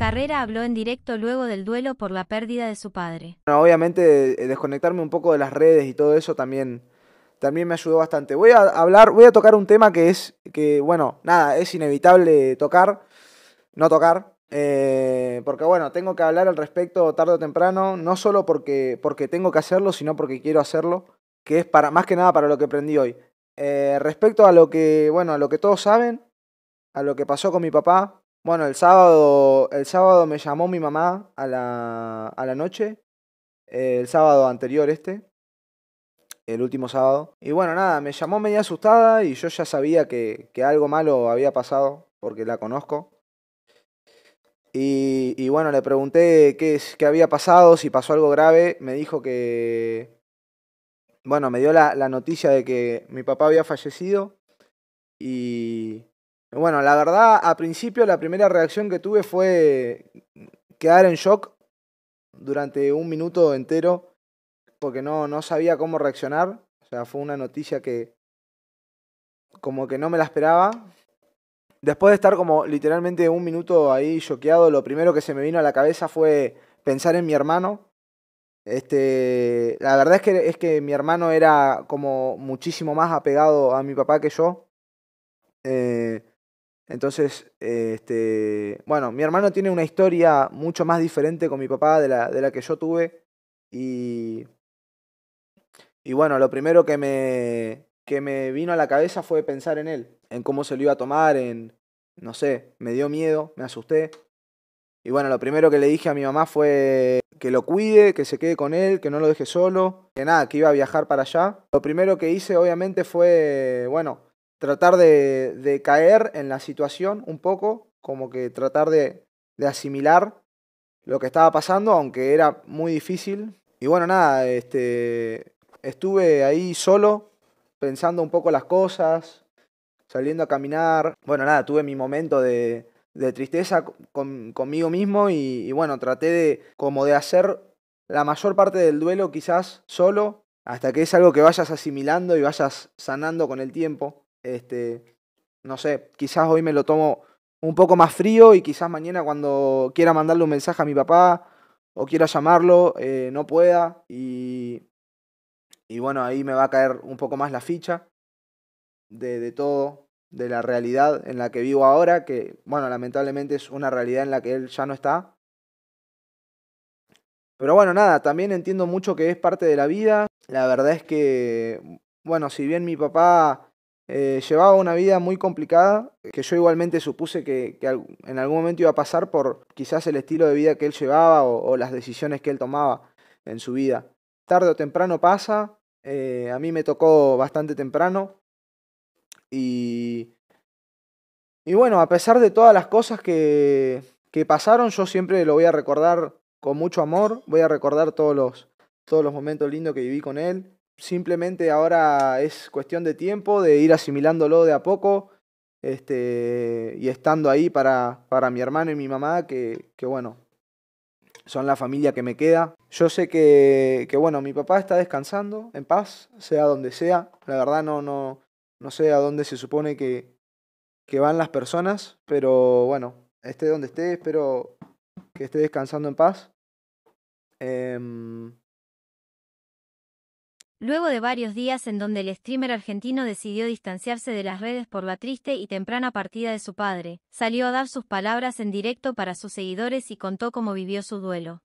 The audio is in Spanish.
Carrera habló en directo luego del duelo por la pérdida de su padre. obviamente eh, desconectarme un poco de las redes y todo eso también, también me ayudó bastante. Voy a hablar, voy a tocar un tema que es, que bueno, nada, es inevitable tocar, no tocar, eh, porque bueno, tengo que hablar al respecto tarde o temprano, no solo porque, porque tengo que hacerlo, sino porque quiero hacerlo, que es para, más que nada para lo que aprendí hoy. Eh, respecto a lo que, bueno, a lo que todos saben, a lo que pasó con mi papá, bueno, el sábado, el sábado me llamó mi mamá a la, a la noche, eh, el sábado anterior este, el último sábado. Y bueno, nada, me llamó media asustada y yo ya sabía que, que algo malo había pasado, porque la conozco. Y, bueno, le pregunté qué, es, qué había pasado, si pasó algo grave. Me dijo que, bueno, me dio la, la noticia de que mi papá había fallecido y bueno, la verdad, a principio la primera reacción que tuve fue quedar en shock durante un minuto entero porque no, no sabía cómo reaccionar. O sea, fue una noticia que como que no me la esperaba. Después de estar como literalmente un minuto ahí choqueado, lo primero que se me vino a la cabeza fue pensar en mi hermano. Este, la verdad es que, es que mi hermano era como muchísimo más apegado a mi papá que yo. Eh, entonces, este, bueno, mi hermano tiene una historia mucho más diferente con mi papá de la, de la que yo tuve. Y, y bueno, lo primero que me, que me vino a la cabeza fue pensar en él, en cómo se lo iba a tomar, en, no sé, me dio miedo, me asusté. Y bueno, lo primero que le dije a mi mamá fue que lo cuide, que se quede con él, que no lo deje solo, que nada, que iba a viajar para allá. Lo primero que hice obviamente fue, bueno, tratar de, caer en la situación un poco, como que tratar de, asimilar lo que estaba pasando, aunque era muy difícil. Y bueno, nada, este, estuve ahí solo, pensando un poco las cosas, saliendo a caminar. Bueno, nada, tuve mi momento de, tristeza conmigo mismo y, y bueno, traté de como de hacer la mayor parte del duelo quizás solo, hasta que es algo que vayas asimilando y vayas sanando con el tiempo. Este, no sé, quizás hoy me lo tomo un poco más frío y quizás mañana cuando quiera mandarle un mensaje a mi papá o quiera llamarlo, eh, no pueda y, y bueno, ahí me va a caer un poco más la ficha de, de, todo, de la realidad en la que vivo ahora, que bueno, lamentablemente es una realidad en la que él ya no está. Pero bueno, nada, también entiendo mucho que es parte de la vida. La verdad es que, bueno, si bien mi papá eh, llevaba una vida muy complicada, que yo igualmente supuse que, en algún momento iba a pasar por quizás el estilo de vida que él llevaba o, las decisiones que él tomaba en su vida. Tarde o temprano pasa, eh, a mí me tocó bastante temprano y, y bueno, a pesar de todas las cosas que, que pasaron, yo siempre lo voy a recordar con mucho amor, voy a recordar todos los, todos los momentos lindos que viví con él simplemente ahora es cuestión de tiempo, de ir asimilándolo de a poco este, y estando ahí para, para mi hermano y mi mamá, que, que bueno, son la familia que me queda. Yo sé que, que, bueno, mi papá está descansando en paz, sea donde sea. La verdad no, no, no sé a dónde se supone que, que van las personas, pero bueno, esté donde esté, espero que esté descansando en paz. Em, Luego de varios días en donde el streamer argentino decidió distanciarse de las redes por la triste y temprana partida de su padre, salió a dar sus palabras en directo para sus seguidores y contó cómo vivió su duelo.